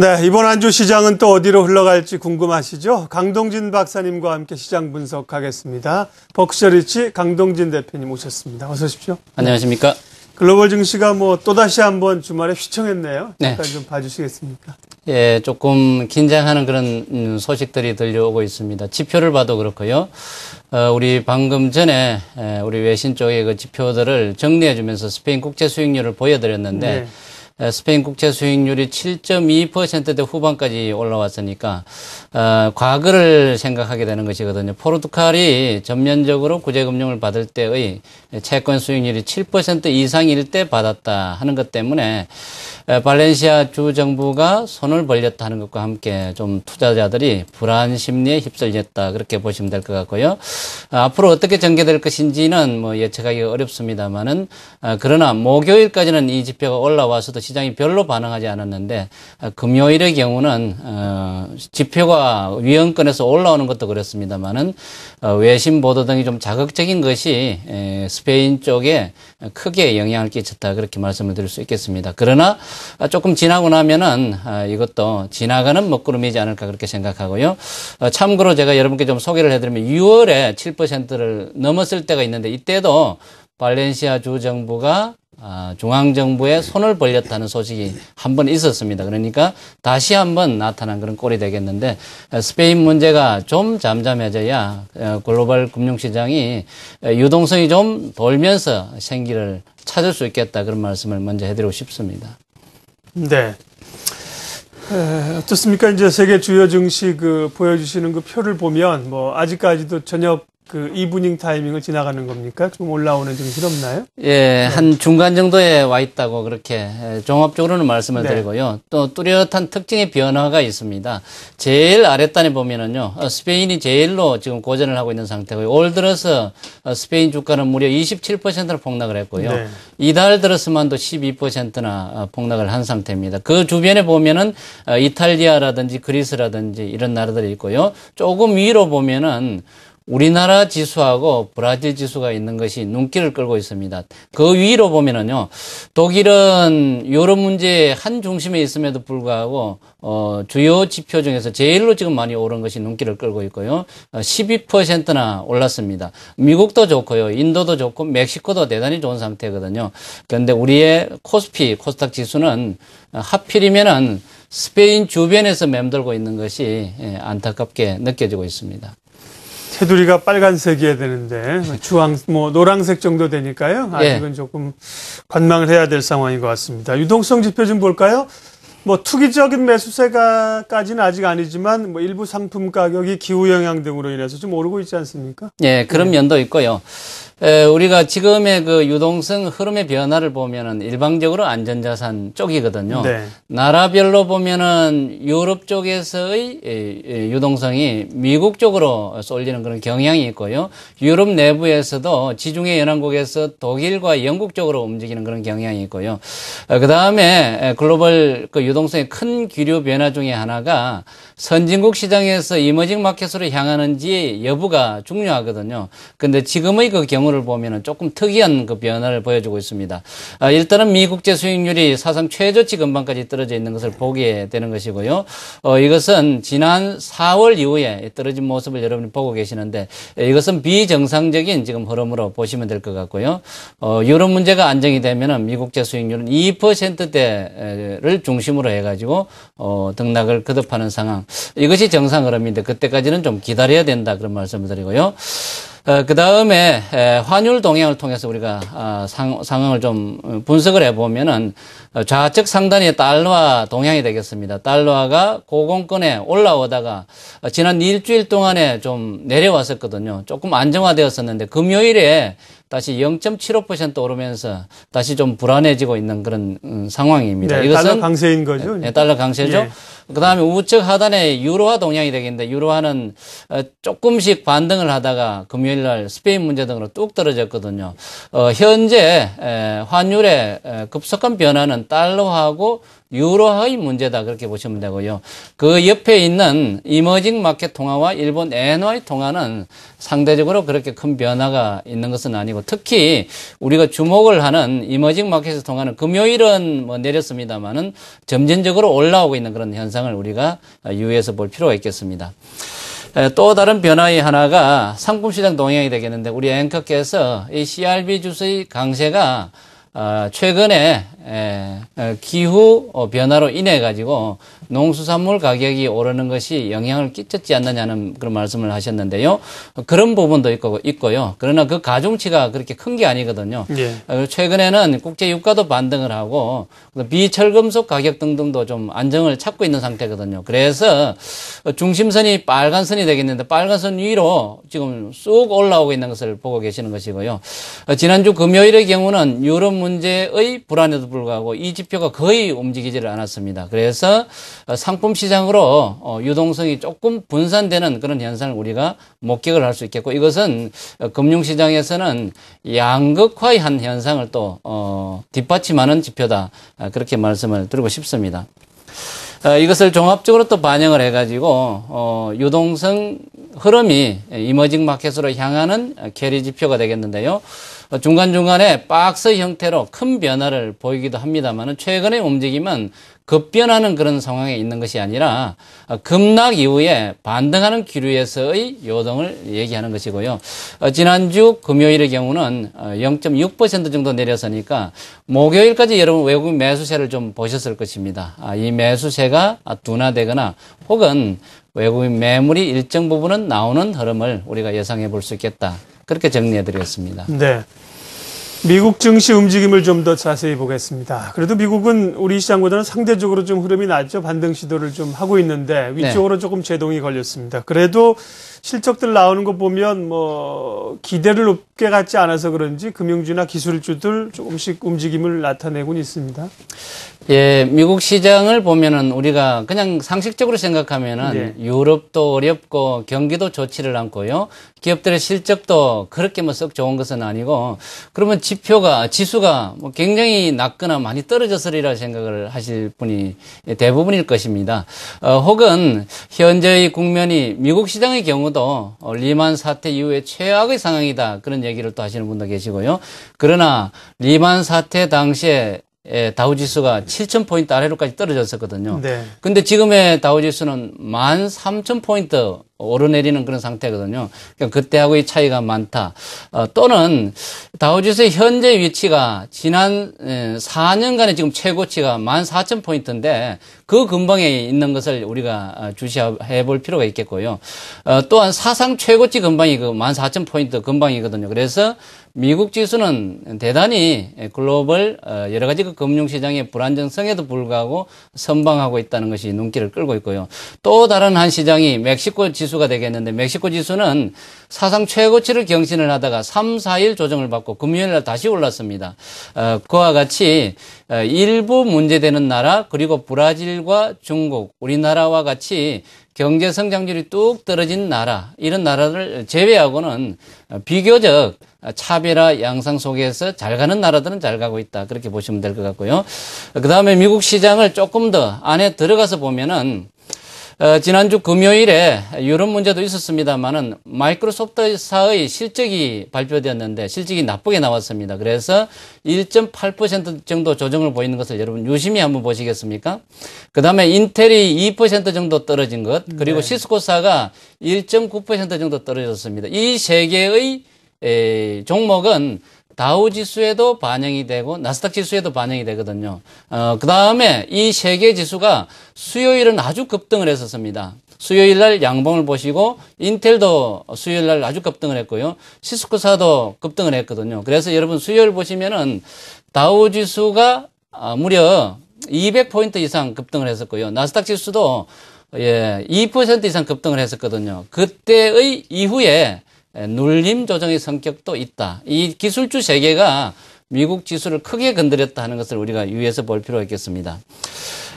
네, 이번 한 주 시장은 또 어디로 흘러갈지 궁금하시죠? 강동진 박사님과 함께 시장 분석하겠습니다. 버크셔리치 강동진 대표님 오셨습니다. 어서 오십시오. 안녕하십니까? 글로벌 증시가 뭐 또다시 한 번 주말에 휘청했네요. 네. 잠깐 좀 봐주시겠습니까? 예, 조금 긴장하는 그런 소식들이 들려오고 있습니다. 지표를 봐도 그렇고요. 어, 우리 방금 전에 우리 외신 쪽의 그 지표들을 정리해주면서 스페인 국제 수익률을 보여드렸는데 네. 스페인 국채 수익률이 7.2%대 후반까지 올라왔으니까 어, 과거를 생각하게 되는 것이거든요. 포르투갈이 전면적으로 구제금융을 받을 때의 채권 수익률이 7% 이상일 때 받았다 하는 것 때문에 발렌시아 주 정부가 손을 벌렸다 하는 것과 함께 좀 투자자들이 불안 심리에 휩쓸렸다 그렇게 보시면 될 것 같고요. 어, 앞으로 어떻게 전개될 것인지는 뭐 예측하기 어렵습니다만은 어, 그러나 목요일까지는 이 지표가 올라와서도 시장이 별로 반응하지 않았는데 아, 금요일의 경우는 어, 지표가 위험권에서 올라오는 것도 그렇습니다만은 어, 외신 보도 등이 좀 자극적인 것이 스페인 쪽에 크게 영향을 끼쳤다 그렇게 말씀을 드릴 수 있겠습니다. 그러나 아, 조금 지나고 나면은 아, 이것도 지나가는 먹구름이지 않을까 그렇게 생각하고요. 어, 참고로 제가 여러분께 좀 소개를 해드리면 6월에 7%를 넘었을 때가 있는데 이때도 발렌시아 주 정부가 아, 중앙정부에 손을 벌렸다는 소식이 한 번 있었습니다. 그러니까 다시 한 번 나타난 그런 꼴이 되겠는데 스페인 문제가 좀 잠잠해져야 글로벌 금융시장이 유동성이 좀 돌면서 생기를 찾을 수 있겠다 그런 말씀을 먼저 해드리고 싶습니다. 네. 에, 어떻습니까? 이제 세계 주요 증시 그 보여주시는 그 표를 보면 뭐 아직까지도 전혀 그 이브닝 타이밍을 지나가는 겁니까? 좀 올라오는 증실 없나요? 예, 네. 한 중간 정도에 와 있다고 그렇게 예, 종합적으로는 말씀을 네. 드리고요. 또 뚜렷한 특징의 변화가 있습니다. 제일 아랫단에 보면은요, 어, 스페인이 제일로 지금 고전을 하고 있는 상태고요. 올 들어서 어, 스페인 주가는 무려 2 7를 폭락을 했고요. 네. 이달 들어서만도 12%나 어, 폭락을 한 상태입니다. 그 주변에 보면은 이탈리아라든지 그리스라든지 이런 나라들이 있고요. 조금 위로 보면은 우리나라 지수하고 브라질 지수가 있는 것이 눈길을 끌고 있습니다. 그 위로 보면은요, 독일은 여러 문제의 한 중심에 있음에도 불구하고 어, 주요 지표 중에서 제일로 지금 많이 오른 것이 눈길을 끌고 있고요. 12%나 어, 올랐습니다. 미국도 좋고요. 인도도 좋고 멕시코도 대단히 좋은 상태거든요. 그런데 우리의 코스피, 코스닥 지수는 하필이면은 스페인 주변에서 맴돌고 있는 것이 예, 안타깝게 느껴지고 있습니다. 테두리가 빨간색이어야 되는데 네. 주황 뭐 노란색 정도 되니까요. 예. 아직은 예. 조금 관망을 해야 될 상황인 것 같습니다. 유동성 지표 좀 볼까요? 뭐 투기적인 매수세가까지는 아직 아니지만 뭐 일부 상품 가격이 기후 영향 등으로 인해서 좀 오르고 있지 않습니까? 예, 그런 네. 면도 있고요. 우리가 지금의 그 유동성 흐름의 변화를 보면은 일방적으로 안전자산 쪽이거든요. 네. 나라별로 보면은 유럽 쪽에서의 유동성이 미국 쪽으로 쏠리는 그런 경향이 있고요. 유럽 내부에서도 지중해 연안국에서 독일과 영국 쪽으로 움직이는 그런 경향이 있고요. 어, 그 다음에 글로벌 그 유동성의 큰 기류 변화 중에 하나가 선진국 시장에서 이머징 마켓으로 향하는지 여부가 중요하거든요. 근데 지금의 그 경우 내용을 보면 조금 특이한 그 변화를 보여주고 있습니다. 아, 일단은 미국제 수익률이 사상 최저치 금방까지 떨어져 있는 것을 보게 되는 것이고요. 어, 이것은 지난 4월 이후에 떨어진 모습을 여러분이 보고 계시는데 예, 이것은 비정상적인 지금 흐름으로 보시면 될 것 같고요. 어, 유럽 문제가 안정이 되면 미국제 수익률은 2%대를 중심으로 해가지고 어, 등락을 거듭하는 상황. 이것이 정상 흐름인데 그때까지는 좀 기다려야 된다 그런 말씀을 드리고요. 어, 그 다음에 환율 동향을 통해서 우리가 아, 상황을 좀 분석을 해보면은 좌측 상단이 달러와 동향이 되겠습니다. 달러화가 고공권에 올라오다가 지난 일주일 동안에 좀 내려왔었거든요. 조금 안정화되었었는데 금요일에 다시 0.75% 오르면서 다시 좀 불안해지고 있는 그런 음, 상황입니다. 네, 이것은 달러 강세인 거죠. 네, 달러 강세죠. 예. 그다음에 우측 하단에 유로화 동향이 되겠는데 유로화는 어, 조금씩 반등을 하다가 금요일 날 스페인 문제 등으로 뚝 떨어졌거든요. 어, 현재 환율의 급속한 변화는 일단 달러하고 유로화의 문제다 그렇게 보시면 되고요. 그 옆에 있는 이머징 마켓 통화와 일본 엔화의 통화는 상대적으로 그렇게 큰 변화가 있는 것은 아니고 특히 우리가 주목을 하는 이머징 마켓 통화는 금요일은 뭐 내렸습니다만은 점진적으로 올라오고 있는 그런 현상을 우리가 유의해서 볼 필요가 있겠습니다. 또 다른 변화의 하나가 상품시장 동향이 되겠는데 우리 앵커께서 이 CRB 주수의 강세가 아, 최근에 예, 어, 기후 어, 변화로 인해 가지고 농수산물 가격이 오르는 것이 영향을 끼쳤지 않느냐는 그런 말씀을 하셨는데요. 그런 부분도 있고, 있고요. 그러나 그 가중치가 그렇게 큰 게 아니거든요. 예. 어, 최근에는 국제 유가도 반등을 하고 비철금속 가격 등등도 좀 안정을 찾고 있는 상태거든요. 그래서 중심선이 빨간 선이 되겠는데 빨간 선 위로 지금 쑥 올라오고 있는 것을 보고 계시는 것이고요. 지난주 금요일의 경우는 유럽 문제의 불안에도 불구하고 불구하고 이 지표가 거의 움직이지를 않았습니다. 그래서 상품 시장으로 어, 유동성이 조금 분산되는 그런 현상을 우리가 목격을 할 수 있겠고 이것은 어, 금융시장에서는 양극화의 한 현상을 또 어, 뒷받침하는 지표다 아, 그렇게 말씀을 드리고 싶습니다. 아, 이것을 종합적으로 또 반영을 해가지고 유동성 흐름이 이머징 마켓으로 향하는 캐리 지표가 되겠는데요. 중간중간에 박스 형태로 큰 변화를 보이기도 합니다만 최근의 움직임은 급변하는 그런 상황에 있는 것이 아니라 아, 급락 이후에 반등하는 기류에서의 요동을 얘기하는 것이고요. 아, 지난주 금요일의 경우는 0.6% 아, 정도 내려서니까 목요일까지 여러분 외국 인 매수세를 좀 보셨을 것입니다. 이 매수세가 둔화되거나 혹은 외국인 매물이 일정 부분은 나오는 흐름을 우리가 예상해 볼 수 있겠다. 그렇게 정리해드렸습니다. 네. 미국 증시 움직임을 좀 더 자세히 보겠습니다. 그래도 미국은 우리 시장보다는 상대적으로 좀 흐름이 낮죠. 반등 시도를 좀 하고 있는데 네. 위쪽으로 네. 조금 제동이 걸렸습니다. 그래도 실적들 나오는 거 보면 뭐 기대를 높게 갖지 않아서 그런지 금융주나 기술주들 조금씩 움직임을 나타내고 있습니다. 예, 미국 시장을 보면은 우리가 그냥 상식적으로 생각하면은 네. 유럽도 어렵고 경기도 좋지를 않고요. 기업들의 실적도 그렇게 뭐 썩 좋은 것은 아니고 그러면 지표가 지수가 뭐 굉장히 낮거나 많이 떨어졌으리라 생각을 하실 분이 대부분일 것입니다. 어, 혹은 현재의 국면이 미국 시장의 경우 경우도 어, 리만 사태 이후에 최악의 상황이다. 그런 얘기를 또 하시는 분도 계시고요. 그러나 리만 사태 당시에 예, 다우지수가 7,000포인트 아래로까지 떨어졌었거든요. 네. 근데 지금의 다우지수는 13,000포인트 오르내리는 그런 상태거든요. 그러니까 그때하고의 차이가 많다. 어, 또는 다우지수의 현재 위치가 지난 4년간의 예, 지금 최고치가 14,000포인트인데 그 근방에 있는 것을 우리가 어, 주시해 볼 필요가 있겠고요. 어, 또한 사상 최고치 근방이 그 14,000포인트 근방이거든요. 그래서 미국 지수는 대단히 글로벌 어, 여러 가지 그 금융시장의 불안정성에도 불구하고 선방하고 있다는 것이 눈길을 끌고 있고요. 또 다른 한 시장이 멕시코 지수가 되겠는데 멕시코 지수는 사상 최고치를 경신을 하다가 3, 4일 조정을 받고 금요일 날 다시 올랐습니다. 어, 그와 같이 어, 일부 문제되는 나라 그리고 브라질과 중국 우리나라와 같이 경제 성장률이 뚝 떨어진 나라 이런 나라를 제외하고는 비교적 차별화 양상 속에서 잘 가는 나라들은 잘 가고 있다 그렇게 보시면 될 것 같고요. 그 다음에 미국 시장을 조금 더 안에 들어가서 보면은 어, 지난주 금요일에 이런 문제도 있었습니다만은 마이크로소프트사의 실적이 발표되었는데 실적이 나쁘게 나왔습니다. 그래서 1.8% 정도 조정을 보이는 것을 여러분 유심히 한번 보시겠습니까? 그 다음에 인텔이 2% 정도 떨어진 것 그리고 네. 시스코사가 1.9% 정도 떨어졌습니다. 이 세 개의 종목은 다우 지수에도 반영이 되고 나스닥 지수에도 반영이 되거든요. 어, 그 다음에 이세개 지수가 수요일은 아주 급등을 했었습니다. 수요일 날 양봉을 보시고 인텔도 수요일 날 아주 급등을 했고요. 시스코사도 급등을 했거든요. 그래서 여러분 수요일 보시면은 다우 지수가 아, 무려 200포인트 이상 급등을 했었고요. 나스닥 지수도 예, 2% 이상 급등을 했었거든요. 그때의 이후에 예, 눌림 조정의 성격도 있다. 이 기술주 세계가 미국 지수를 크게 건드렸다 하는 것을 우리가 유의해서 볼 필요가 있겠습니다.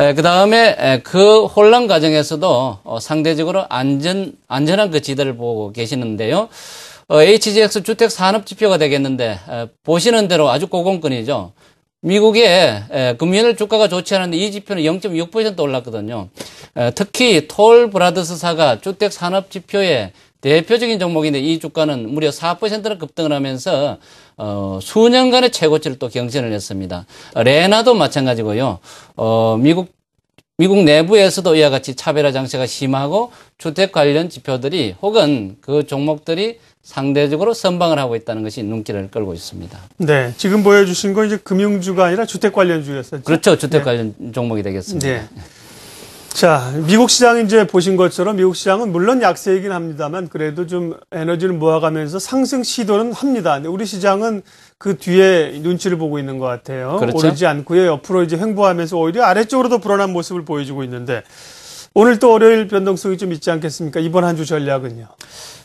예, 그 다음에 예, 그 혼란 과정에서도 어, 상대적으로 안전, 안전한 그 지대를 보고 계시는데요. 어, HGX 주택 산업 지표가 되겠는데, 어, 보시는 대로 아주 고공권이죠. 미국의 금연을 주가가 좋지 않은데 이 지표는 0.6% 올랐거든요. 특히 톨 브라더스사가 주택 산업 지표에 대표적인 종목인데 이 주가는 무려 4%를 급등을 하면서 어, 수년간의 최고치를 또 경신을 했습니다. 레나도 마찬가지고요. 어, 미국 미국 내부에서도 이와 같이 차별화 장세가 심하고 주택 관련 지표들이 혹은 그 종목들이 상대적으로 선방을 하고 있다는 것이 눈길을 끌고 있습니다. 네, 지금 보여주신 건 이제 금융주가 아니라 주택 관련 주였었죠. 그렇죠, 주택 네. 관련 종목이 되겠습니다. 네. 자, 미국 시장 이제 보신 것처럼 미국 시장은 물론 약세이긴 합니다만 그래도 좀 에너지를 모아가면서 상승 시도는 합니다. 우리 시장은 그 뒤에 눈치를 보고 있는 것 같아요. 그렇죠? 오르지 않고요. 옆으로 이제 횡보하면서 오히려 아래쪽으로도 불어난 모습을 보여주고 있는데 오늘 또 월요일 변동성이 좀 있지 않겠습니까? 이번 한 주 전략은요.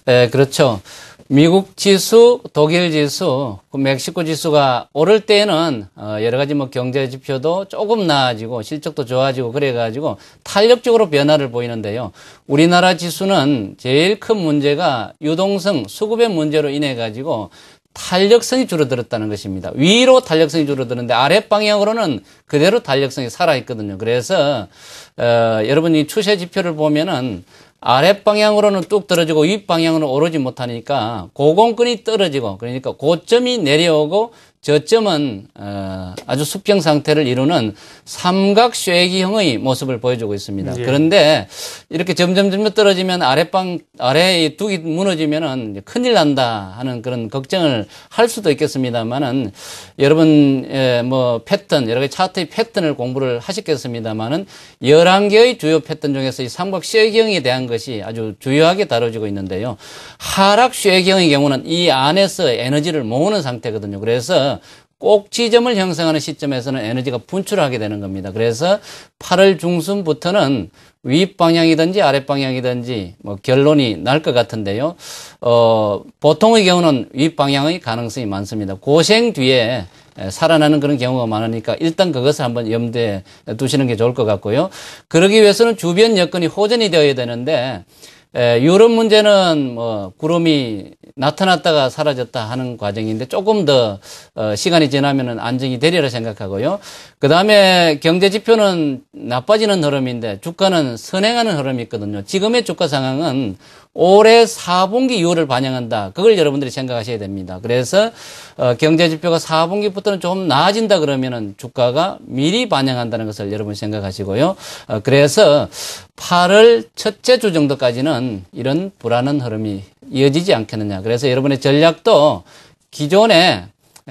네, 그렇죠. 미국 지수, 독일 지수, 그 멕시코 지수가 오를 때에는 어, 여러 가지 뭐 경제 지표도 조금 나아지고 실적도 좋아지고 그래가지고 탄력적으로 변화를 보이는데요. 우리나라 지수는 제일 큰 문제가 유동성, 수급의 문제로 인해 가지고 탄력성이 줄어들었다는 것입니다. 위로 탄력성이 줄어드는데 아래 방향으로는 그대로 탄력성이 살아 있거든요. 그래서 어, 여러분이 추세 지표를 보면은 아랫방향으로는 뚝 떨어지고 윗방향으로 오르지 못하니까 고공근이 떨어지고 그러니까 고점이 내려오고 저점은 어, 아주 수평 상태를 이루는 삼각 쇠기형의 모습을 보여주고 있습니다. 예. 그런데 이렇게 점점 점점 떨어지면 아래방 아래의 뚝이 무너지면은 큰일 난다 하는 그런 걱정을 할 수도 있겠습니다만은 여러분 예, 뭐 패턴 여러 가지 차트의 패턴을 공부를 하셨겠습니다만은 11개의 주요 패턴 중에서 이 삼각 쇠기형에 대한 것이 아주 주요하게 다뤄지고 있는데요. 하락 쇠기형의 경우는 이 안에서 에너지를 모으는 상태거든요. 그래서 꼭지점을 형성하는 시점에서는 에너지가 분출하게 되는 겁니다. 그래서 8월 중순부터는 윗방향이든지 아랫방향이든지 뭐 결론이 날 것 같은데요. 어, 보통의 경우는 윗방향의 가능성이 많습니다. 고생 뒤에 살아나는 그런 경우가 많으니까 일단 그것을 한번 염두에 두시는 게 좋을 것 같고요. 그러기 위해서는 주변 여건이 호전이 되어야 되는데 에, 예, 요런 문제는 뭐 구름이 나타났다가 사라졌다 하는 과정인데 조금 더 어, 시간이 지나면은 안정이 되리라 생각하고요. 그 다음에 경제 지표는 나빠지는 흐름인데 주가는 선행하는 흐름이 있거든요. 지금의 주가 상황은 올해 4분기 이후를 반영한다. 그걸 여러분들이 생각하셔야 됩니다. 그래서 어, 경제 지표가 4분기부터는 조금 나아진다 그러면은 주가가 미리 반영한다는 것을 여러분 생각하시고요. 어, 그래서 8월 첫째 주 정도까지는 이런 불안한 흐름이 이어지지 않겠느냐. 그래서 여러분의 전략도 기존에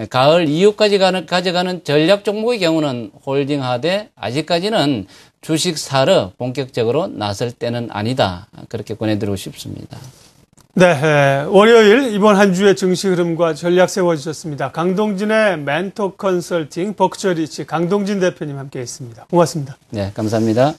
가을 이후까지 가는, 가져가는 전략 종목의 경우는 홀딩하되 아직까지는 주식 사러 본격적으로 나설 때는 아니다. 그렇게 권해드리고 싶습니다. 네, 월요일 이번 한 주의 증시 흐름과 전략 세워주셨습니다. 강동진의 멘토 컨설팅 버크처리치 강동진 대표님 함께했습니다. 고맙습니다. 네, 감사합니다.